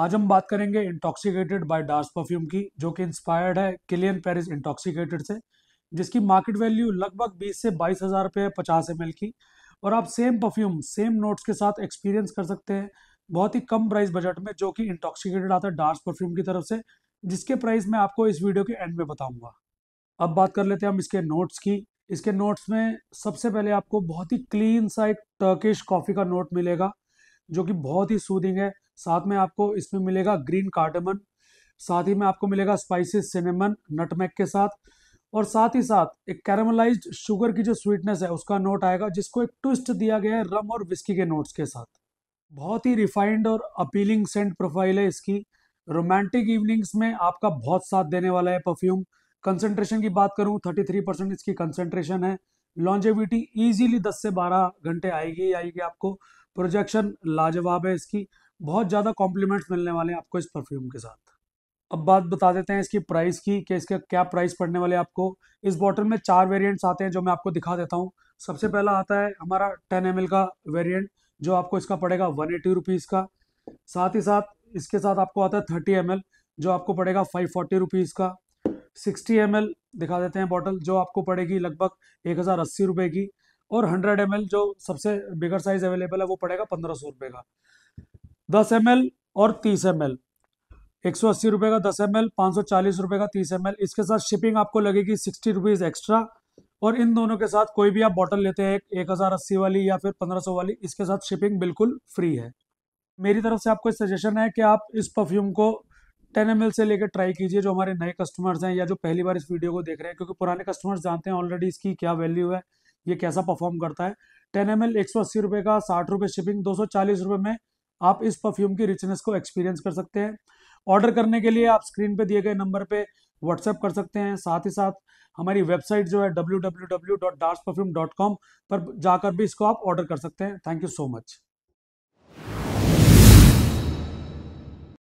आज हम बात करेंगे इंटॉक्सिकेटेड बाय डार्स परफ्यूम की जो कि इंस्पायर्ड है किलियन पेरिस इंटॉक्सिकेटेड से जिसकी मार्केट वैल्यू लगभग 20 से बाईस हज़ार रुपये है पचास एम की और आप सेम परफ्यूम सेम नोट्स के साथ एक्सपीरियंस कर सकते हैं बहुत ही कम प्राइस बजट में जो कि इंटॉक्सिकेटेड आता है डार्स परफ्यूम की तरफ से जिसके प्राइस मैं आपको इस वीडियो के एंड में बताऊंगा अब बात कर लेते हैं हम इसके नोट्स की इसके नोट्स में सबसे पहले आपको बहुत ही क्लीन सा एक टर्किश कॉफ़ी का नोट मिलेगा जो कि बहुत ही सूदिंग है साथ में आपको इसमें मिलेगा ग्रीन कार्डमन साथ ही में आपको मिलेगा स्पाइसी सिनेमन नटमैक के साथ और साथ ही साथ एक कैरमलाइज्ड शुगर की जो स्वीटनेस है उसका नोट आएगा जिसको एक ट्विस्ट दिया गया है रम और विस्की के नोट्स के साथ बहुत ही रिफाइंड और अपीलिंग सेंट प्रोफाइल है इसकी रोमांटिक इवनिंग्स में आपका बहुत साथ देने वाला है परफ्यूम कंसेंट्रेशन की बात करूँ थर्टी थ्री परसेंट इसकी कंसेंट्रेशन है लॉन्जेविटी इजीली दस से बारह घंटे आएगी आएगी आपको प्रोजेक्शन लाजवाब है इसकी बहुत ज़्यादा कॉम्प्लीमेंट्स मिलने वाले हैं आपको इस परफ्यूम के साथ अब बात बता देते हैं इसकी प्राइस की कि इसके क्या प्राइस पड़ने वाले आपको इस बॉटल में चार वेरिएंट्स आते हैं जो मैं आपको दिखा देता हूँ सबसे पहला आता है हमारा टेन एम का वेरिएंट जो आपको इसका पड़ेगा वन एटी रुपीज़ का साथ ही साथ इसके साथ आपको आता है थर्टी एम जो आपको पड़ेगा फाइव फोर्टी रुपीज़ का सिक्सटी एम दिखा देते हैं बॉटल जो आपको पड़ेगी लगभग एक हज़ार अस्सी की और हंड्रेड एम जो सबसे बिगर साइज़ अवेलेबल है वो पड़ेगा पंद्रह सौ रुपये का दस एम और तीस एम एल एक सौ अस्सी रुपये का दस एम एल पाँच सौ चालीस रुपये का तीस एम एल इसके साथ शिपिंग आपको लगेगी सिक्सटी रुपीज़ एक्स्ट्रा और इन दोनों के साथ कोई भी आप बॉटल लेते हैं एक हज़ार अस्सी वाली या फिर पंद्रह सौ वाली इसके साथ शिपिंग बिल्कुल फ्री है मेरी तरफ से आपको सजेशन है कि आप इस परफ्यूम को टेन एम से लेकर ट्राई कीजिए जो हमारे नए कस्टमर्स हैं या जो पहली बार इस वीडियो को देख रहे हैं क्योंकि पुराने कस्टमर्स जानते हैं ऑलरेडी इसकी क्या वैल्यू है ये कैसा परफॉर्म करता है टेन एम एल एक सौ अस्सी का साठ शिपिंग दो सौ चालीस में आप इस परफ्यूम की रिचनेस को एक्सपीरियंस कर सकते हैं ऑर्डर करने के लिए आप स्क्रीन पे दिए गए नंबर पे व्हाट्सएप कर सकते हैं साथ ही साथ हमारी वेबसाइट जो है डब्ल्यू पर जाकर भी इसको आप ऑर्डर कर सकते हैं थैंक यू सो मच